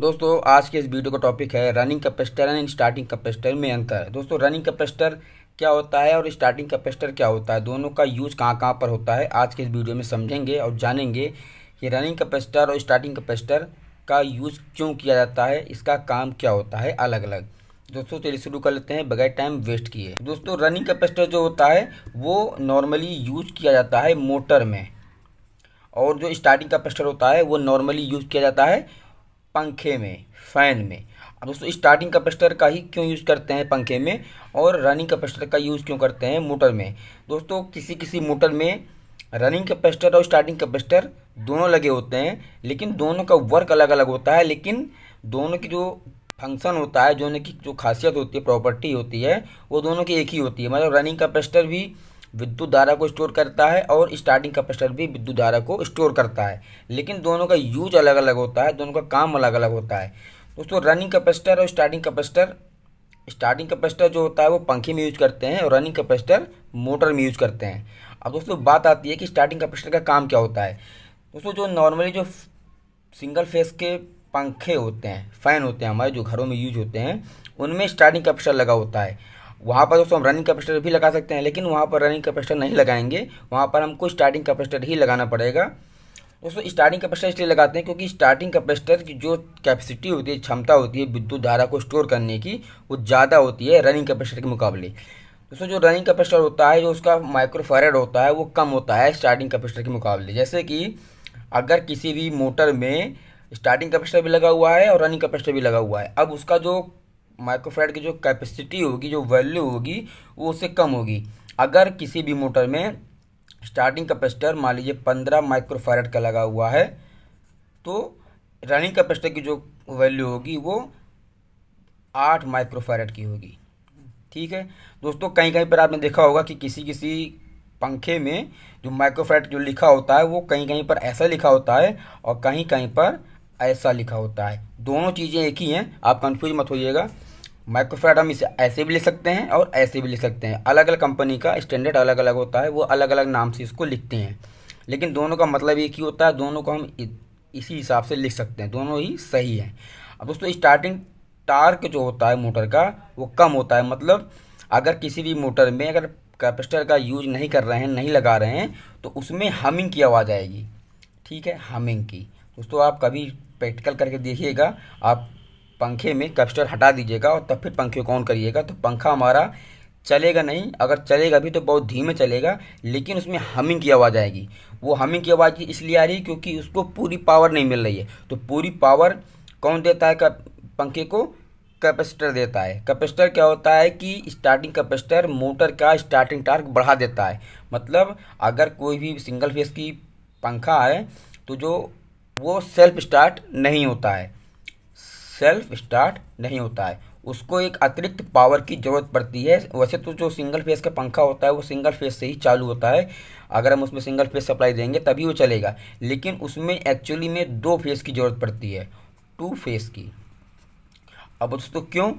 दोस्तों आज के इस वीडियो का टॉपिक है running capacitor and starting capacitor में अंतर दोस्तों रनिंग कैपेसिटर क्या होता है और स्टार्टिंग कैपेसिटर क्या होता है दोनों का यूज़ कहाँ कहाँ पर होता है आज के इस वीडियो में समझेंगे और जानेंगे कि रनिंग कैपेसिटर और स्टार्टिंग कैपेसिटर का यूज़ क्यों किया जाता है इसका काम क्या होता है अलग अलग दोस्तों चलिए शुरू कर लेते हैं बगैर टाइम वेस्ट किए दोस्तों रनिंग कैपेसिटर जो होता है वो नॉर्मली यूज किया जाता है मोटर में और जो स्टार्टिंग कैपेसिटर होता है वो नॉर्मली यूज किया जाता है पंखे में फ़ैन में अब दोस्तों स्टार्टिंग कैपेसिटर का ही क्यों यूज़ करते हैं पंखे में और रनिंग कैपेसिटर का यूज़ क्यों करते हैं मोटर में दोस्तों किसी किसी मोटर में रनिंग कैपेसिटर और स्टार्टिंग कैपेसिटर दोनों लगे होते हैं लेकिन दोनों का वर्क अलग अलग होता है लेकिन दोनों की जो फंक्शन होता है जो की जो खासियत होती है प्रॉपर्टी होती है वो दोनों की एक ही होती है मतलब रनिंग कैपेसिटर भी विद्युत धारा को स्टोर करता है और स्टार्टिंग कैपेसिटर भी विद्युत धारा को स्टोर करता है लेकिन दोनों का यूज अलग अलग होता है दोनों का काम अलग अलग होता है दोस्तों रनिंग कैपेसिटर और स्टार्टिंग कैपेसिटर स्टार्टिंग कैपेसिटर जो होता है वो पंखे में यूज करते हैं और रनिंग कैपेसिटर मोटर में यूज करते हैं अब दोस्तों बात आती है कि स्टार्टिंग कैपेसिटर का काम क्या होता है दोस्तों जो नॉर्मली जो सिंगल फेस के पंखे होते हैं फैन होते हैं हमारे जो घरों में यूज होते हैं उनमें स्टार्टिंग कैपेसिटर लगा होता है वहाँ पर दोस्तों हम रनिंग कैपेसिटर भी लगा सकते हैं लेकिन वहाँ पर रनिंग कैपेसिटर नहीं लगाएंगे वहाँ पर हमको स्टार्टिंग कैपेसिटर ही लगाना पड़ेगा दोस्तों स्टार्टिंग कैपेसिटर इसलिए लगाते हैं क्योंकि स्टार्टिंग कैपेसिटर की जो कैपेसिटी होती है क्षमता होती है विद्युत धारा को स्टोर करने की वो ज़्यादा होती है रनिंग कैपेसिटर के मुकाबले दोस्तों जो रनिंग कैपेसिटर होता है जो उसका माइक्रोफेरेड होता है वो कम होता है स्टार्टिंग कैपेसिटर के मुकाबले जैसे कि अगर किसी भी मोटर में स्टार्टिंग कैपेसिटर भी लगा हुआ है और रनिंग कैपेसिटर भी लगा हुआ है अब उसका जो माइक्रोफैराड की जो कैपेसिटी होगी जो वैल्यू होगी वो उससे कम होगी अगर किसी भी मोटर में स्टार्टिंग कैपेसिटर मान लीजिए पंद्रह माइक्रोफैराड का लगा हुआ है तो रनिंग कैपेसिटर की जो वैल्यू होगी वो आठ माइक्रोफैराड की होगी ठीक है दोस्तों कहीं कहीं पर आपने देखा होगा कि किसी किसी पंखे में जो माइक्रोफैराड जो लिखा होता है वो कहीं कहीं पर ऐसा लिखा होता है और कहीं कहीं पर ऐसा लिखा होता है दोनों चीज़ें एक ही हैं आप कन्फ्यूज मत होइएगा माइक्रोफाइड हम इसे ऐसे भी ले सकते हैं और ऐसे भी ले सकते हैं अलग अलग कंपनी का स्टैंडर्ड अलग अलग होता है वो अलग अलग नाम से इसको लिखते हैं लेकिन दोनों का मतलब एक ही होता है दोनों को हम इसी हिसाब से लिख सकते हैं दोनों ही सही हैं अब दोस्तों स्टार्टिंग टार्क जो होता है मोटर का वो कम होता है मतलब अगर किसी भी मोटर में अगर कैपेसिटर का यूज नहीं कर रहे हैं नहीं लगा रहे हैं तो उसमें हमिंग की आवाज़ आएगी ठीक है हमिंग की दोस्तों आप कभी प्रैक्टिकल करके देखिएगा आप पंखे में कैपेसिटर हटा दीजिएगा और तब फिर पंखे को ऑन करिएगा तो पंखा हमारा चलेगा नहीं अगर चलेगा भी तो बहुत धीमे चलेगा लेकिन उसमें हमिंग की आवाज़ आएगी वो हमिंग की आवाज़ इसलिए आ रही है क्योंकि उसको पूरी पावर नहीं मिल रही है तो पूरी पावर कौन देता है पंखे को कैपेसिटर देता है कैपेसिटर क्या होता है कि स्टार्टिंग कैपेसिटर मोटर का स्टार्टिंग टार्क बढ़ा देता है मतलब अगर कोई भी सिंगल फेस की पंखा है तो जो वो सेल्फ स्टार्ट नहीं होता है सेल्फ स्टार्ट नहीं होता है उसको एक अतिरिक्त पावर की ज़रूरत पड़ती है वैसे तो जो सिंगल फेस का पंखा होता है वो सिंगल फेस से ही चालू होता है अगर हम उसमें सिंगल फेस सप्लाई देंगे तभी वो चलेगा लेकिन उसमें एक्चुअली में दो फेस की ज़रूरत पड़ती है टू फेस की अब दोस्तों क्यों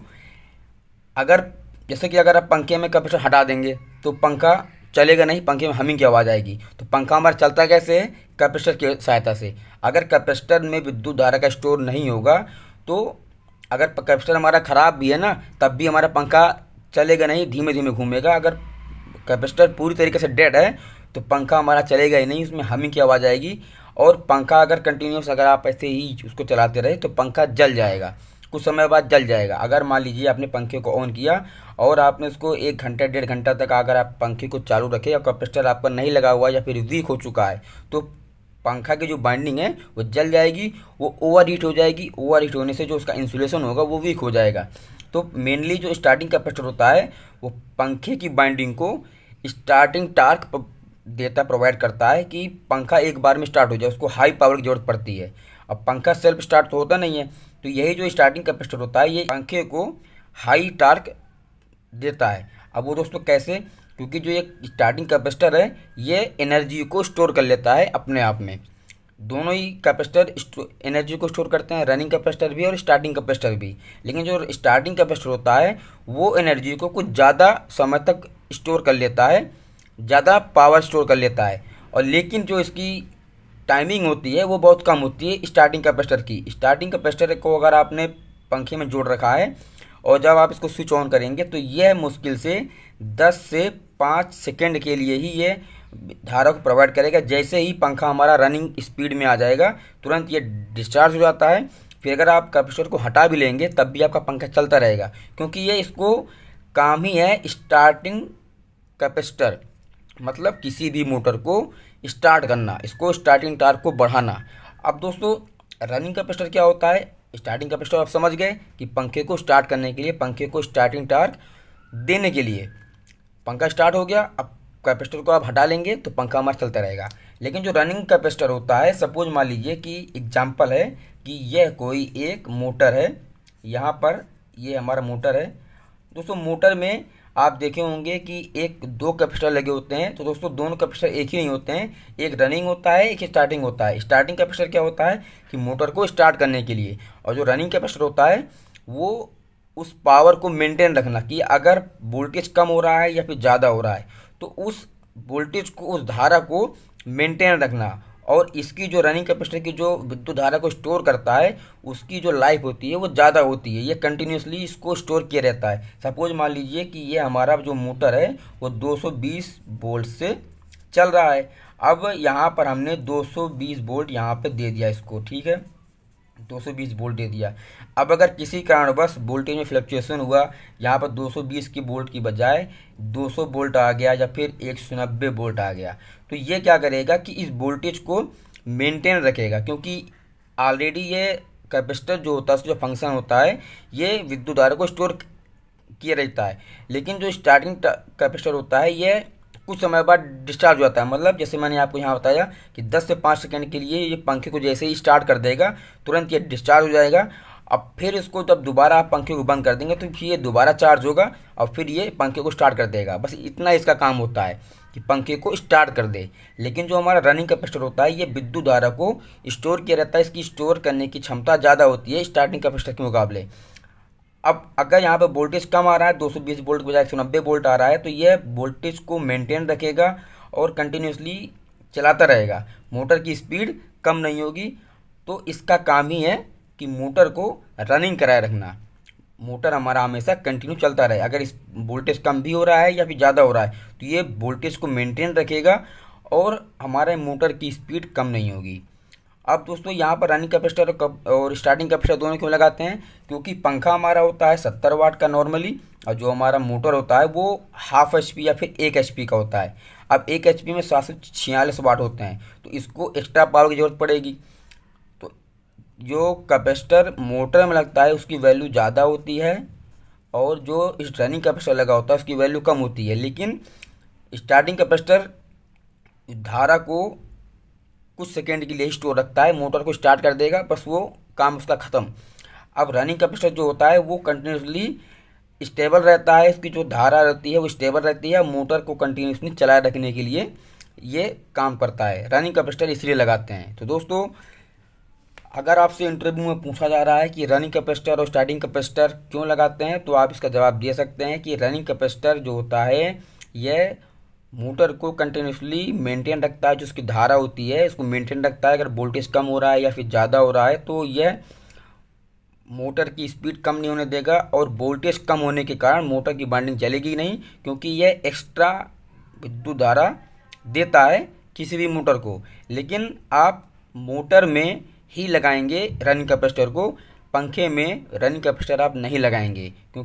अगर जैसे कि अगर आप पंखे में कैपेसिटर हटा देंगे तो पंखा चलेगा नहीं पंखे में हमिंग की आवाज़ आएगी तो पंखा हमारा चलता कैसे है कैपेसिटर की सहायता से अगर कैपेसिटर में विद्युत धारा का स्टोर नहीं होगा तो अगर कैपेसिटर हमारा ख़राब भी है ना तब भी हमारा पंखा चलेगा नहीं धीमे धीमे घूमेगा अगर कैपेसिटर पूरी तरीके से डेड है तो पंखा हमारा चलेगा ही नहीं उसमें हमिंग की आवाज़ आएगी और पंखा अगर कंटिन्यूस अगर आप ऐसे ही उसको चलाते रहे तो पंखा जल जाएगा कुछ समय बाद जल जाएगा अगर मान लीजिए आपने पंखे को ऑन किया और आपने उसको एक घंटा डेढ़ घंटा तक अगर आप पंखे को चालू रखे या कैपेसिटर आपका नहीं लगा हुआ या फिर वीक हो चुका है तो पंखा की जो बाइंडिंग है वो जल जाएगी वो ओवर हीट हो जाएगी ओवर हीट होने से जो उसका इंसुलेशन होगा वो वीक हो जाएगा तो मेनली जो स्टार्टिंग कैपेसिटर होता है वो पंखे की बाइंडिंग को स्टार्टिंग टार्क देता प्रोवाइड करता है कि पंखा एक बार में स्टार्ट हो जाए उसको हाई पावर की जरूरत पड़ती है अब पंखा सेल्फ स्टार्ट तो होता नहीं है तो यही जो स्टार्टिंग कैपेसिटर होता है ये पंखे को हाई टार्क देता है अब वो दोस्तों कैसे क्योंकि जो ये स्टार्टिंग कैपेसिटर है ये एनर्जी को स्टोर कर लेता है अपने आप में दोनों ही कैपेसिटर एनर्जी को स्टोर करते हैं रनिंग कैपेसिटर भी और स्टार्टिंग कैपेसिटर भी लेकिन जो स्टार्टिंग कैपेसिटर होता है वो एनर्जी को कुछ ज़्यादा समय तक स्टोर कर लेता है ज़्यादा पावर स्टोर कर लेता है और लेकिन जो इसकी टाइमिंग होती है वो बहुत कम होती है स्टार्टिंग कैपेसिटर की स्टार्टिंग कैपेसिटर को अगर आपने पंखे में जोड़ रखा है और जब आप इसको स्विच ऑन करेंगे तो यह मुश्किल से 10 से पाँच सेकेंड के लिए ही ये धारा को प्रोवाइड करेगा जैसे ही पंखा हमारा रनिंग स्पीड में आ जाएगा तुरंत ये डिस्चार्ज हो जाता है फिर अगर आप कैपेसिटर को हटा भी लेंगे तब भी आपका पंखा चलता रहेगा क्योंकि ये इसको काम ही है स्टार्टिंग कैपेसिटर मतलब किसी भी मोटर को स्टार्ट करना इसको स्टार्टिंग टार्क को बढ़ाना अब दोस्तों रनिंग कैपेसिटर क्या होता है स्टार्टिंग कैपेसिटर आप समझ गए कि पंखे को स्टार्ट करने के लिए पंखे को स्टार्टिंग टार्क देने के लिए पंखा स्टार्ट हो गया अब कैपेसिटर को आप हटा लेंगे तो पंखा हमारा चलता रहेगा लेकिन जो रनिंग कैपेसिटर होता है सपोज मान लीजिए कि एग्जाम्पल है कि यह कोई एक मोटर है यहाँ पर यह हमारा मोटर है दोस्तों मोटर में आप देखे होंगे कि एक दो कैपेसिटर लगे होते हैं तो दोस्तों दोनों कैपेसिटर एक ही नहीं होते हैं एक रनिंग होता है एक स्टार्टिंग होता है स्टार्टिंग कैपेसिटर क्या होता है कि मोटर को स्टार्ट करने के लिए और जो रनिंग कैपेसिटर होता है वो उस पावर को मेंटेन रखना कि अगर वोल्टेज कम हो रहा है या फिर ज़्यादा हो रहा है तो उस वोल्टेज को उस धारा को मेंटेन रखना और इसकी जो रनिंग कैपेसिटी की जो विद्युत धारा को स्टोर करता है उसकी जो लाइफ होती है वो ज़्यादा होती है ये कंटिन्यूसली इसको स्टोर किया रहता है सपोज मान लीजिए कि ये हमारा जो मोटर है वो 220 वोल्ट से चल रहा है अब यहाँ पर हमने 220 वोल्ट यहाँ पे दे दिया इसको ठीक है 220 वोल्ट दे दिया अब अगर किसी कारणवश वोल्टेज में फ्लक्चुएसन हुआ यहाँ पर 220 की वोल्ट की बजाय 200 वोल्ट आ गया या फिर नब्बे वोल्ट आ गया तो ये क्या करेगा कि इस वोल्टेज को मेंटेन रखेगा क्योंकि ऑलरेडी ये कैपेसिटर जो होता है उसका जो फंक्शन होता है ये विद्युत धारा को स्टोर किया रहता है लेकिन जो स्टार्टिंग कैपेसिटर होता है ये कुछ समय बाद डिस्चार्ज हो जाता है मतलब जैसे मैंने आपको यहाँ बताया कि 10 से 5 सेकंड के लिए ये पंखे को जैसे ही स्टार्ट कर देगा तुरंत ये डिस्चार्ज हो जाएगा अब फिर इसको जब दोबारा आप पंखे को बंद कर देंगे तो फिर ये दोबारा चार्ज होगा और फिर ये पंखे को स्टार्ट कर देगा बस इतना इसका काम होता है कि पंखे को स्टार्ट कर दे लेकिन जो हमारा रनिंग कैपेसिटर होता है ये विद्युत धारा को स्टोर किया रहता है इसकी स्टोर करने की क्षमता ज़्यादा होती है स्टार्टिंग कैपेसिटर के मुकाबले अब अगर यहाँ पे वोल्टेज कम आ रहा है 220 वोल्ट के बजाय एक वोल्ट आ रहा है तो यह वोल्टेज को मेंटेन रखेगा और कंटिन्यूसली चलाता रहेगा मोटर की स्पीड कम नहीं होगी तो इसका काम ही है कि मोटर को रनिंग कराए रखना मोटर हमारा हमेशा कंटिन्यू चलता रहे अगर इस वोल्टेज कम भी हो रहा है या फिर ज़्यादा हो रहा है तो ये वोल्टेज को मेंटेन रखेगा और हमारे मोटर की स्पीड कम नहीं होगी अब दोस्तों यहाँ पर रनिंग कैपेसिटर और, स्टार्टिंग कैपेसिटर दोनों क्यों लगाते हैं क्योंकि पंखा हमारा होता है सत्तर वाट का नॉर्मली और जो हमारा मोटर होता है वो हाफ एच या फिर एक एच का होता है अब एक एच में सात सौ छियालीस वाट होते हैं तो इसको एक्स्ट्रा पावर की ज़रूरत पड़ेगी तो जो कैपेसिटर मोटर में लगता है उसकी वैल्यू ज़्यादा होती है और जो इस रनिंग कैपेसिटर लगा होता है उसकी वैल्यू कम होती है लेकिन स्टार्टिंग कैपेसिटर धारा को कुछ सेकेंड के लिए स्टोर रखता है मोटर को स्टार्ट कर देगा बस वो काम उसका ख़त्म अब रनिंग कैपेसिटर जो होता है वो कंटिन्यूसली स्टेबल रहता है इसकी जो धारा रहती है वो स्टेबल रहती है मोटर को कंटिन्यूसली चलाए रखने के लिए ये काम करता है रनिंग कैपेसिटर इसलिए लगाते हैं तो दोस्तों अगर आपसे इंटरव्यू में पूछा जा रहा है कि रनिंग कैपेसिटर और स्टार्टिंग कैपेसिटर क्यों लगाते हैं तो आप इसका जवाब दे सकते हैं कि रनिंग कैपेसिटर जो होता है यह मोटर को कंटिन्यूसली मेंटेन रखता है जो उसकी धारा होती है इसको मेंटेन रखता है अगर वोल्टेज कम हो रहा है या फिर ज़्यादा हो रहा है तो यह मोटर की स्पीड कम नहीं होने देगा और वोल्टेज कम होने के कारण मोटर की बाइंडिंग चलेगी नहीं क्योंकि यह एक्स्ट्रा विद्युत धारा देता है किसी भी मोटर को लेकिन आप मोटर में ही लगाएंगे रनिंग कैपेसिटर को पंखे में रनिंग कैपेसिटर आप नहीं लगाएंगे क्योंकि